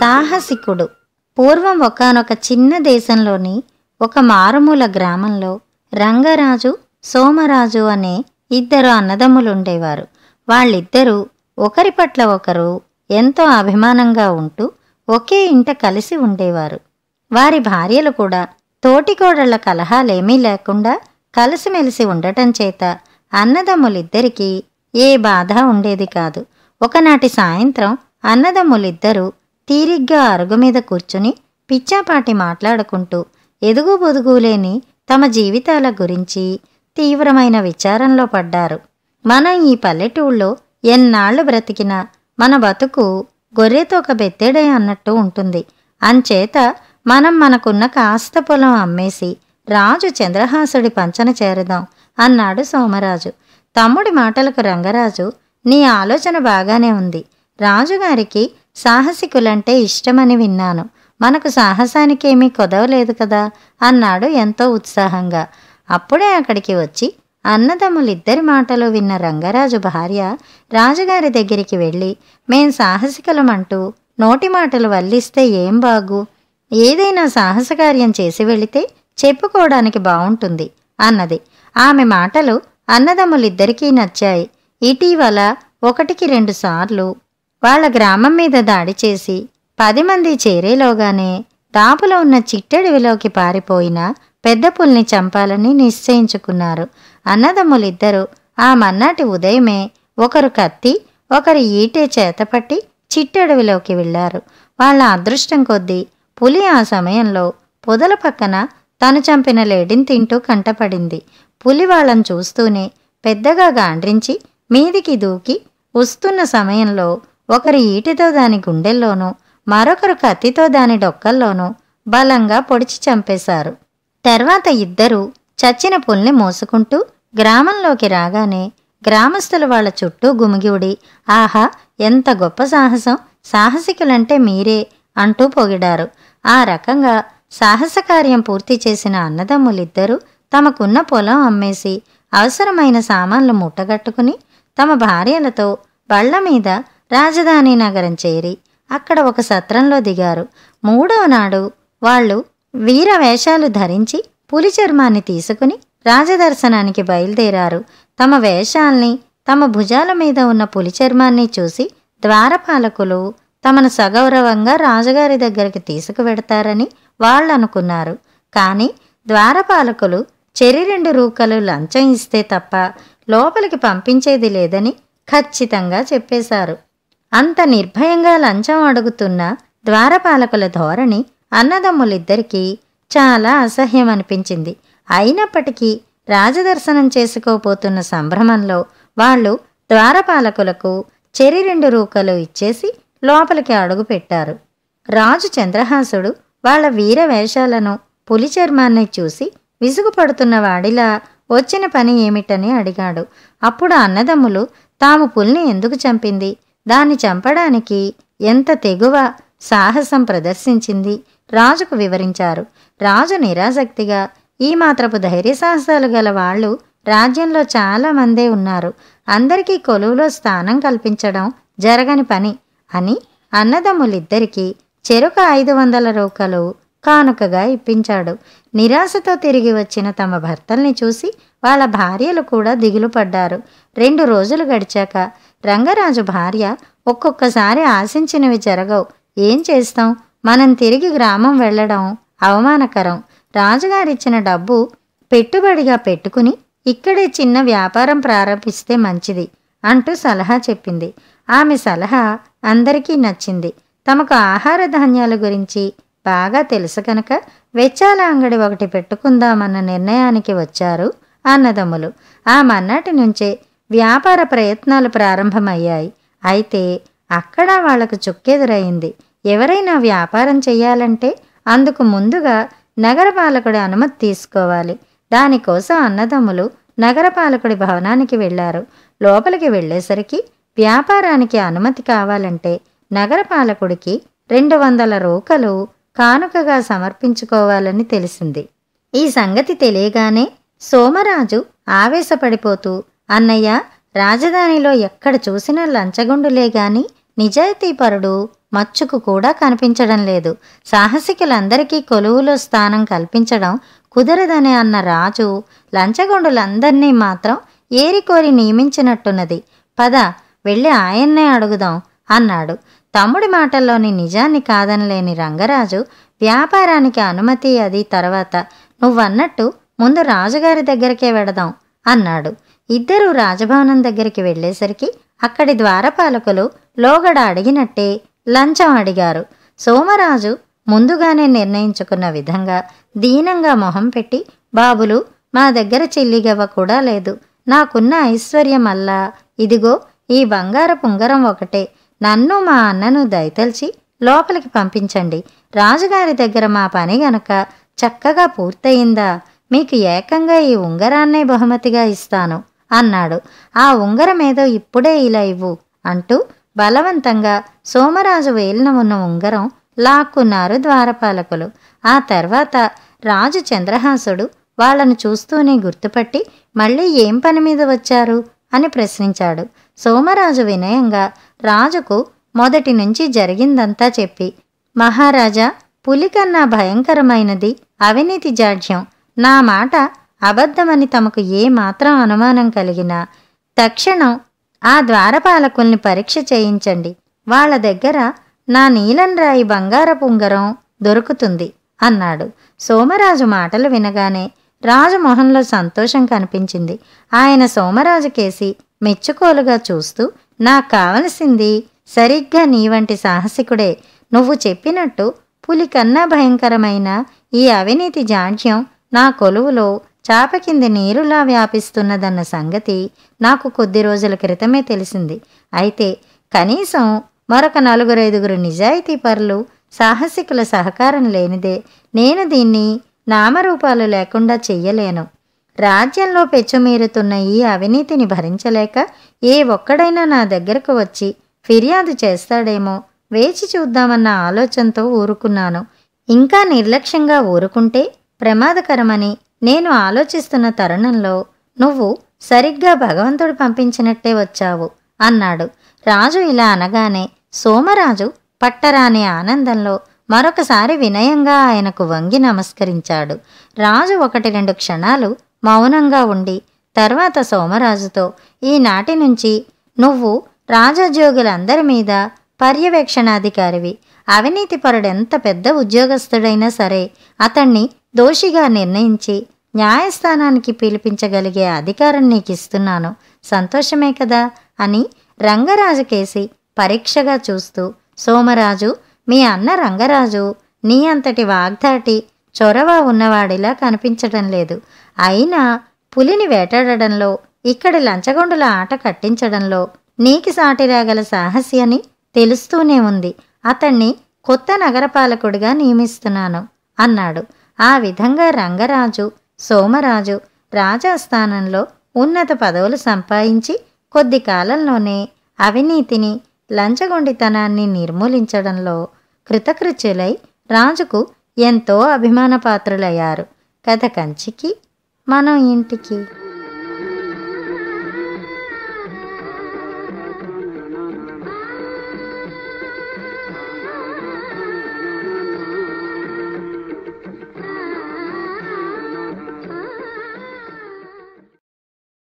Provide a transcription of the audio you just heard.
సాహసికుడు పూర్వం ఒకనొక చిన్న దేశంలోని ఒక మారుమూల గ్రామంలో రంగరాజు సోమరాజు అనే ఇద్దరు అన్నదమ్ములుండేవారు వాళ్ళిద్దరూ ఒకరి పట్ల ఒకరు ఎంతో అభిమానంగా ఉంటూ ఒకే ఇంట కలిసి ఉండేవారు వారి భార్యలు కూడా తోటికోడళ్ల కలహాలేమీ లేకుండా కలిసిమెలిసి ఉండటం చేత అన్నదమ్ములిద్దరికీ ఏ బాధ ఉండేది కాదు ఒకనాటి సాయంత్రం అన్నదమ్ములిద్దరూ తీరిగ్గా అరుగు మీద కూర్చుని పిచ్చాపాటి మాట్లాడుకుంటూ ఎదుగు బొదుగులేని తమ జీవితాల గురించి తీవ్రమైన విచారంలో పడ్డారు మనం ఈ పల్లెటూళ్ళో ఎన్నాళ్ళు బ్రతికినా మన బతుకు గొర్రెతో ఒక బెత్తెడే అన్నట్టు ఉంటుంది అంచేత మనం మనకున్న కాస్త పొలం అమ్మేసి రాజు చంద్రహాసుడి పంచన చేరదాం అన్నాడు సోమరాజు తమ్ముడి మాటలకు రంగరాజు నీ ఆలోచన బాగానే ఉంది రాజుగారికి సాహసికులంటే ఇష్టమని విన్నాను మనకు సాహసానికేమీ కొదవలేదు కదా అన్నాడు ఎంతో ఉత్సాహంగా అప్పుడే అక్కడికి వచ్చి అన్నదమ్ములిద్దరి మాటలు విన్న రంగరాజు భార్య రాజుగారి దగ్గరికి వెళ్ళి మేం సాహసికలమంటూ నోటి మాటలు వల్లిస్తే ఏం బాగు ఏదైనా సాహసకార్యం చేసి వెళితే చెప్పుకోవడానికి బాగుంటుంది అన్నది ఆమె మాటలు అన్నదమ్ములిద్దరికీ నచ్చాయి ఇటీవల ఒకటికి రెండుసార్లు వాళ్ళ గ్రామం మీద దాడి చేసి పది మంది చేరేలోగానే దాపులో ఉన్న చిట్టడివిలోకి పారిపోయిన పెద్ద పుల్ని చంపాలని నిశ్చయించుకున్నారు అన్నదమ్ములిద్దరూ ఆ మన్నాటి ఉదయమే ఒకరు కత్తి ఒకరు ఈటే చేతపట్టి చిట్టడవిలోకి వెళ్ళారు వాళ్ళ అదృష్టం కొద్దీ పులి ఆ సమయంలో పొదల పక్కన తను చంపిన లేడిని తింటూ కంటపడింది పులి వాళ్ళని చూస్తూనే పెద్దగా గాండ్రించి మీదికి దూకి వస్తున్న సమయంలో ఒకరి ఈటితో దాని గుండెల్లోనూ మరొకరు కత్తితో దాని డొక్కల్లోనూ బలంగా పొడిచి చంపేశారు తర్వాత ఇద్దరూ చచ్చిన పుల్ని మోసుకుంటూ గ్రామంలోకి రాగానే గ్రామస్తులు వాళ్ళ చుట్టూ గుమిగిడి ఆహా ఎంత గొప్ప సాహసం సాహసికులంటే మీరే అంటూ పొగిడారు ఆ రకంగా సాహస కార్యం పూర్తి చేసిన అన్నదమ్ములిద్దరూ తమకున్న పొలం అమ్మేసి అవసరమైన సామాన్లు ముట్టగట్టుకుని తమ భార్యలతో బళ్ల మీద రాజధాని నగరం చేరి అక్కడ ఒక సత్రంలో దిగారు మూడవ నాడు వాళ్ళు వీర వేషాలు ధరించి పులి చర్మాన్ని తీసుకుని రాజదర్శనానికి బయలుదేరారు తమ వేషాల్ని తమ భుజాల మీద ఉన్న పులి చర్మాన్ని చూసి ద్వారపాలకులు తమను సగౌరవంగా రాజుగారి దగ్గరికి తీసుకువెడతారని వాళ్ళు అనుకున్నారు కానీ ద్వారపాలకులు చెరి రెండు రూకలు లంచం ఇస్తే తప్ప లోపలికి పంపించేది లేదని ఖచ్చితంగా చెప్పేశారు అంత నిర్భయంగా లంచం అడుగుతున్న ద్వారపాలకుల ధోరణి అన్నదమ్ములిద్దరికీ చాలా అసహ్యం అనిపించింది అయినప్పటికీ రాజదర్శనం చేసుకోపోతున్న సంభ్రమంలో వాళ్ళు ద్వారపాలకులకు చెరి రెండు రూకలు ఇచ్చేసి లోపలికి అడుగుపెట్టారు రాజు చంద్రహాసుడు వాళ్ల వీర వేషాలను పులి చర్మాన్ని చూసి విసుగుపడుతున్న వాడిలా వచ్చిన పని ఏమిటని అడిగాడు అప్పుడు అన్నదమ్ములు తాము పులిని ఎందుకు చంపింది దాన్ని చంపడానికి ఎంత తెగువ సాహసం ప్రదర్శించింది రాజుకు వివరించారు రాజు నిరాసక్తిగా ఈ మాత్రపు ధైర్య సాహసాలు గల వాళ్ళు రాజ్యంలో చాలామందే ఉన్నారు అందరికీ కొలువులో స్థానం కల్పించడం జరగని పని అని అన్నదమ్ములిద్దరికీ చెరుక ఐదు వందల రూకలు కానుకగా ఇప్పించాడు నిరాశతో తిరిగి వచ్చిన తమ భర్తల్ని చూసి వాళ్ళ భార్యలు కూడా దిగులు పడ్డారు రెండు రోజులు గడిచాక రంగరాజు భార్య ఒక్కొక్కసారి ఆశించినవి జరగవు ఏం చేస్తాం మనం తిరిగి గ్రామం వెళ్ళడం అవమానకరం రాజుగారిచ్చిన డబ్బు పెట్టుబడిగా పెట్టుకుని ఇక్కడే చిన్న వ్యాపారం ప్రారంభిస్తే మంచిది అంటూ సలహా చెప్పింది ఆమె సలహా అందరికీ నచ్చింది తమకు ఆహార ధాన్యాల గురించి బాగా తెలుసు కనుక వెచ్చాల అంగడి ఒకటి పెట్టుకుందామన్న నిర్ణయానికి వచ్చారు అన్నదమ్ములు ఆ మన్నాటి నుంచే వ్యాపార ప్రయత్నాలు ప్రారంభమయ్యాయి అయితే అక్కడ వాళ్లకు చుక్కెదురైంది ఎవరైనా వ్యాపారం చేయాలంటే అందుకు ముందుగా నగరపాలకుడి అనుమతి తీసుకోవాలి దానికోసం అన్నదమ్ములు నగరపాలకుడి భవనానికి వెళ్లారు లోపలికి వెళ్లేసరికి వ్యాపారానికి అనుమతి కావాలంటే నగరపాలకుడికి రెండు వందల రూకలు కానుకగా సమర్పించుకోవాలని తెలిసింది ఈ సంగతి తెలియగానే సోమరాజు ఆవేశపడిపోతూ అన్నయ్య రాజధానిలో ఎక్కడ చూసినా లంచగొండులే గాని నిజాయితీపరుడు మచ్చుకు కూడా కనిపించడం లేదు సాహసికులందరికీ కొలువులో స్థానం కల్పించడం కుదరదని అన్న రాజు లంచగొండులందరినీ మాత్రం ఏరికోరి నియమించినట్టున్నది పద వెళ్ళి ఆయన్నే అడుగుదాం అన్నాడు తమ్ముడి మాటల్లోని నిజాన్ని కాదనలేని రంగరాజు వ్యాపారానికి అనుమతి అది తర్వాత నువ్వన్నట్టు ముందు రాజుగారి దగ్గరికే వెడదాం అన్నాడు ఇద్దరూ రాజభవనం దగ్గరికి వెళ్ళేసరికి అక్కడి ద్వారపాలకులు లోగడ అడిగినట్టే లంచం అడిగారు సోమరాజు ముందుగానే నిర్ణయించుకున్న విధంగా దీనంగా మొహం పెట్టి బాబులు మా దగ్గర చెల్లిగవ్వ కూడా లేదు నాకున్న ఐశ్వర్యం అల్లా ఇదిగో ఈ బంగార పుంగరం ఒకటే నన్ను మా అన్నను దయతల్చి లోపలికి పంపించండి రాజుగారి దగ్గర మా పని గనక చక్కగా పూర్తయిందా మీకు ఏకంగా ఈ ఉంగరాన్నే బహుమతిగా ఇస్తాను అన్నాడు ఆ ఉంగరమేదో ఇప్పుడే ఇలా ఇవ్వు అంటూ బలవంతంగా సోమరాజు వేలిన ఉన్న ఉంగరం లాక్కున్నారు ద్వారపాలకులు ఆ తర్వాత రాజు చంద్రహాసుడు వాళ్ళను చూస్తూనే గుర్తుపట్టి మళ్ళీ ఏం పని మీద వచ్చారు అని ప్రశ్నించాడు సోమరాజు వినయంగా రాజుకు మొదటి నుంచి జరిగిందంతా చెప్పి మహారాజా పులికన్నా భయంకరమైనది అవినీతి జాడ్యం నా మాట అబద్ధమని తమకు ఏ మాత్రం అనుమానం కలిగినా తక్షణం ఆ ద్వారపాలకుల్ని పరీక్ష చేయించండి వాళ్ళ దగ్గర నా నీలం రాయి బంగారపు ఉంగరం దొరుకుతుంది అన్నాడు సోమరాజు మాటలు వినగానే రాజు మొహంలో సంతోషం కనిపించింది ఆయన సోమరాజు కేసి మెచ్చుకోలుగా చూస్తూ నాకు కావలసింది సరిగ్గా నీ వంటి సాహసికుడే నువ్వు చెప్పినట్టు పులి కన్నా భయంకరమైన ఈ అవినీతి జాడ్యం నా కొలువులో చాప కింది నీరులా వ్యాపిస్తున్నదన్న సంగతి నాకు కొద్ది రోజుల క్రితమే తెలిసింది అయితే కనీసం మరొక నలుగురైదుగురు నిజాయితీ పరులు సాహసికుల సహకారం లేనిదే నేను దీన్ని నామరూపాలు లేకుండా చెయ్యలేను రాజ్యంలో పెచ్చుమీరుతున్న ఈ అవినీతిని భరించలేక ఏ ఒక్కడైనా నా దగ్గరకు వచ్చి ఫిర్యాదు చేస్తాడేమో వేచి చూద్దామన్న ఆలోచనతో ఊరుకున్నాను ఇంకా నిర్లక్ష్యంగా ఊరుకుంటే ప్రమాదకరమని నేను ఆలోచిస్తున్న తరుణంలో నువ్వు సరిగ్గా భగవంతుడు పంపించినట్టే వచ్చావు అన్నాడు రాజు ఇలా అనగానే సోమరాజు పట్టరాని ఆనందంలో మరొకసారి వినయంగా ఆయనకు వంగి నమస్కరించాడు రాజు ఒకటి రెండు క్షణాలు మౌనంగా ఉండి తర్వాత సోమరాజుతో ఈనాటి నుంచి నువ్వు రాజోద్యోగులందరి మీద పర్యవేక్షణాధికారివి అవినీతిపరుడెంత పెద్ద ఉద్యోగస్తుడైనా సరే అతన్ని దోషిగా నిర్ణయించి న్యాయస్థానానికి పిలిపించగలిగే అధికారం నీకు ఇస్తున్నాను సంతోషమే కదా అని రంగరాజు కేసి పరీక్షగా చూస్తూ సోమరాజు మీ అన్న రంగరాజు నీ అంతటి వాగ్దాటి చొరవ ఉన్నవాడిలా కనిపించడం లేదు అయినా పులిని వేటాడడంలో ఇక్కడి లంచగొండుల ఆట కట్టించడంలో నీకి సాటి రాగల సాహసి అని తెలుస్తూనే ఉంది అతన్ని కొత్త నగరపాలకుడిగా నియమిస్తున్నాను అన్నాడు ఆ విధంగా రంగరాజు సోమరాజు రాజాస్థానంలో ఉన్నత పదవులు సంపాదించి కొద్ది కాలంలోనే అవినీతిని లంచగొండితనాన్ని నిర్మూలించడంలో కృతకృత్యులై రాజుకు ఎంతో అభిమాన పాత్రులయ్యారు కథ కంచికి మనం ఇంటికి